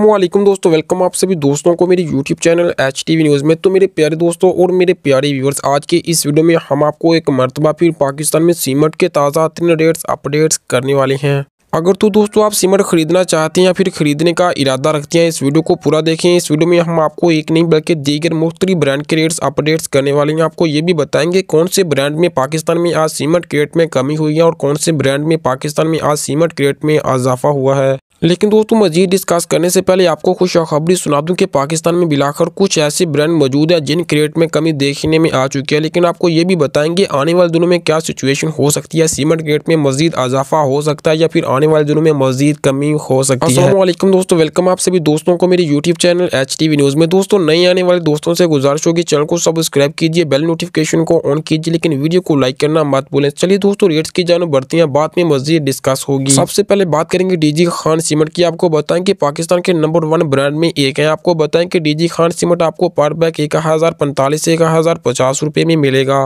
अल्लाम दोस्तों वेलकम आप सभी दोस्तों को मेरे YouTube channel H T news में तो मेरे प्यारे दोस्तों और मेरे प्यारे व्यूवर्स आज के इस वीडियो में हम आपको एक मरतबा फिर पाकिस्तान में सीमेंट के ताज़ा तीन रेट्स अपडेट्स करने वाले हैं अगर तो दोस्तों आप सीमेंट खरीदना चाहते हैं या फिर खरीदने का इरादा रखते हैं इस वीडियो को पूरा देखें इस वीडियो में हम आपको एक नहीं बल्कि दीगर मुख्तरी ब्रांड के रेट्स अपडेट्स करने वाले हैं आपको ये भी बताएंगे कौन से ब्रांड में पाकिस्तान में आज सीमेंट के रेट में कमी हुई है और कौन से ब्रांड में पाकिस्तान में आज सीमेंट के रेट में इजाफा हुआ है लेकिन दोस्तों मजीद डिस्कस करने से पहले आपको खुशखबरी सुना दूं कि पाकिस्तान में बिलाकर कुछ ऐसे ब्रांड मौजूद है जिन क्रेट में कमी देखने में आ चुकी है लेकिन आपको ये भी बताएंगे आने वाले दिनों में क्या सिचुएशन हो सकती है सीमेंट क्रेट में मजीद इजाफा हो सकता है या फिर आने वाले दिनों में मजीद कमी हो सकती है असलम दोस्तों वेलकम आप सभी दोस्तों को मेरे YouTube channel H T V news में दोस्तों नए आने वाले दोस्तों से गुजारिश होगी चैनल को सब्सक्राइब कीजिए बेल नोटिफिकेशन को ऑन कीजिए लेकिन वीडियो को लाइक करना मत भूलें चलिए दोस्तों रेट्स की जानो बढ़ती हैं बाद में मजीद डिस्कस होगी सबसे पहले बात करेंगे डी खान सीमेंट की आपको बताएं कि पाकिस्तान के नंबर वन ब्रांड में एक है आपको बताएं कि डीजी खान सीमेंट आपको पर बैग एक हज़ार पैंतालीस से एक हज़ार पचास रुपये में मिलेगा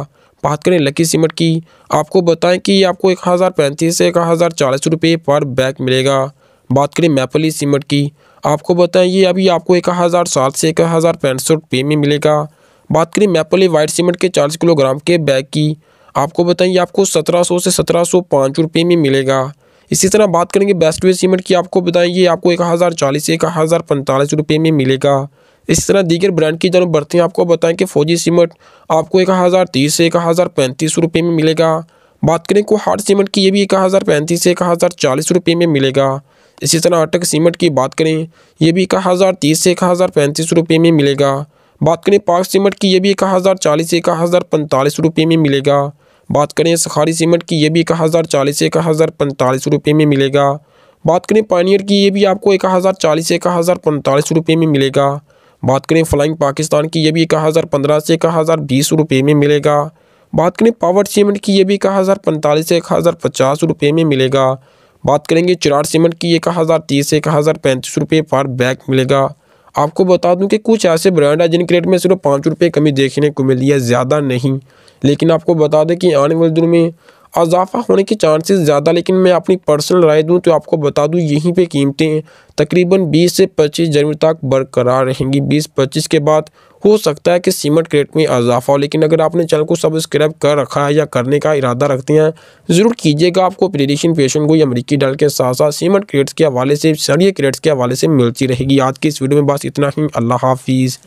बात करें लकी सीमेंट की आपको बताएं कि आपको एक हज़ार पैंतीस से एक हज़ार चालीस रुपये पर बैग मिलेगा बात करें मैपली सीमेंट की आपको बताएं ये अभी आपको एक हज़ार सात से एक हज़ार पैंसठ सौ रुपये में मिलेगा बात करें मैपली वाइट सीमेंट के चालीस किलोग्राम के बैग की आपको बताएं ये आपको सत्रह सौ से सत्रह सौ पाँच रुपये में मिलेगा इसी तरह बात करेंगे बेस्ट वे सीमेंट की आपको ये आपको एक हज़ार चालीस एक हज़ार पैंतालीस रुपये में मिलेगा इसी तरह दीगर ब्रांड की जानब बढ़ते हैं आपको बताएं कि फ़ौजी सीमेंट आपको एक हज़ार तीस से एक हज़ार पैंतीस रुपये में मिलेगा बात करें को हार्ड सीमेंट की ये भी एक हज़ार पैंतीस से एक हज़ार चालीस रुपये में मिलेगा इसी तरह अटक सीमेंट की बात करें ये भी एक हज़ार तीस से एक हज़ार पैंतीस रुपये में मिलेगा बात करें पाक सीमेंट की ये भी एक हज़ार चालीस से एक हज़ार पैंतालीस रुपये में मिलेगा बात करें सखारी सीमेंट की ये भी एक हज़ार चालीस एक हज़ार पैंतालीस रुपये में मिलेगा बात करें पानियर की ये भी आपको एक हज़ार चालीस एक हज़ार पैंतालीस रुपये में मिलेगा बात करें फ्लाइंग पाकिस्तान की ये भी एक हज़ार पंद्रह से एक हज़ार बीस रुपये में मिलेगा बात करें पावर सीमेंट की ये भी एक हज़ार पैंतालीस से एक हज़ार पचास रुपये में मिलेगा बात करेंगे चिराड़ सीमेंट की एक हज़ार तीस से एक हज़ार पैंतीस रुपये पर बैग मिलेगा आपको बता दूं कि कुछ ऐसे ब्रांड हैं जिनके रेट में सिर्फ पाँच रुपये कमी देखने को मिली है ज़्यादा नहीं लेकिन आपको बता दें कि आने वाले दिनों में अजाफा होने के चांसेस ज़्यादा लेकिन मैं अपनी पर्सनल राय दूं तो आपको बता दूं यहीं पे कीमतें तकरीबन 20 से 25 जनवरी तक बरकरार रहेंगी 20-25 के बाद हो सकता है कि सीमेंट क्रेट में अजाफा हो लेकिन अगर आपने चैनल को सब्सक्राइब कर रखा है या करने का इरादा रखते हैं ज़रूर कीजिएगा आपको प्रेडिशन पेशन को अमरीकी डाल के साथ साथ सीमेंट क्रेट्स के हवाले से सरिये क्रेट्स के हवाले से मिलती रहेगी आज की इस वीडियो में बस इतना ही अल्लाह हाफिज़